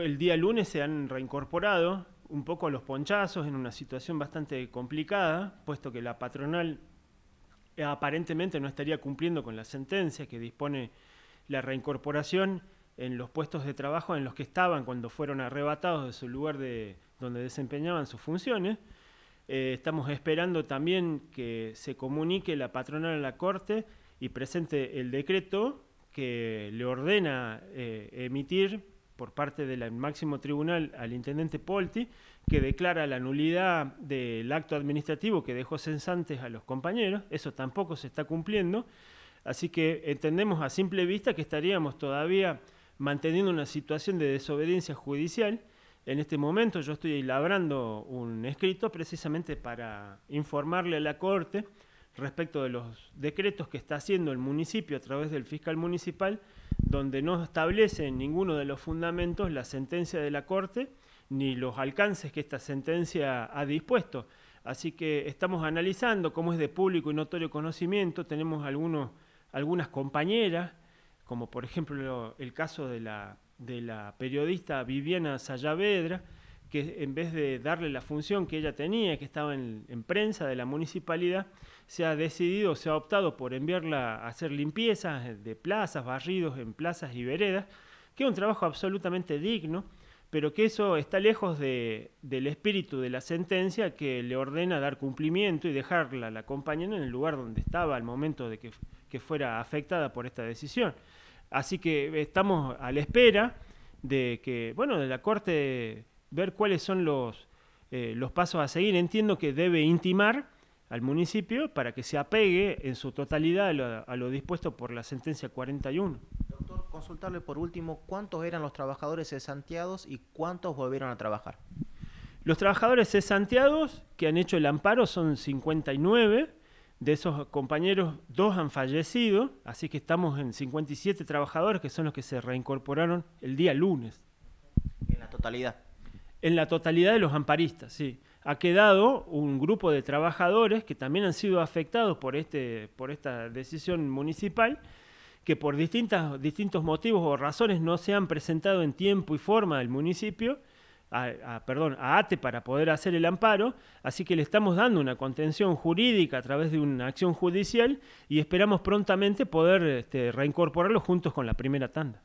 el día lunes se han reincorporado un poco a los ponchazos en una situación bastante complicada, puesto que la patronal aparentemente no estaría cumpliendo con la sentencia que dispone la reincorporación en los puestos de trabajo en los que estaban cuando fueron arrebatados de su lugar de, donde desempeñaban sus funciones. Eh, estamos esperando también que se comunique la patronal a la Corte y presente el decreto que le ordena eh, emitir por parte del máximo tribunal al intendente Polti, que declara la nulidad del acto administrativo que dejó censantes a los compañeros, eso tampoco se está cumpliendo, así que entendemos a simple vista que estaríamos todavía manteniendo una situación de desobediencia judicial. En este momento yo estoy labrando un escrito precisamente para informarle a la Corte respecto de los decretos que está haciendo el municipio a través del fiscal municipal, donde no establece en ninguno de los fundamentos la sentencia de la Corte ni los alcances que esta sentencia ha dispuesto. Así que estamos analizando cómo es de público y notorio conocimiento. Tenemos algunos, algunas compañeras, como por ejemplo el caso de la, de la periodista Viviana Sayavedra, que en vez de darle la función que ella tenía, que estaba en, prensa de la municipalidad, se ha decidido, se ha optado por enviarla a hacer limpiezas de plazas, barridos en plazas y veredas, que es un trabajo absolutamente digno, pero que eso está lejos de, del espíritu de la sentencia que le ordena dar cumplimiento y dejarla la compañera en el lugar donde estaba al momento de que, que fuera afectada por esta decisión. Así que estamos a la espera de que, bueno, de la Corte ver cuáles son eh, los, pasos a seguir. Entiendo que debe intimar al municipio para que se apegue en su totalidad a lo, dispuesto por la sentencia 41. Doctor, consultarle por último, ¿cuántos eran los trabajadores cesanteados y cuántos volvieron a trabajar? Los trabajadores cesanteados que han hecho el amparo son 59, de esos compañeros dos han fallecido, así que estamos en 57 trabajadores que son los que se reincorporaron el día lunes. En la totalidad en la totalidad de los amparistas, sí. Ha quedado un grupo de trabajadores que también han sido afectados por, este, por esta decisión municipal, que por distintos motivos o razones no se han presentado en tiempo y forma al municipio, a, perdón, a ATE para poder hacer el amparo, así que le estamos dando una contención jurídica a través de una acción judicial y esperamos prontamente poder este, reincorporarlo juntos con la primera tanda.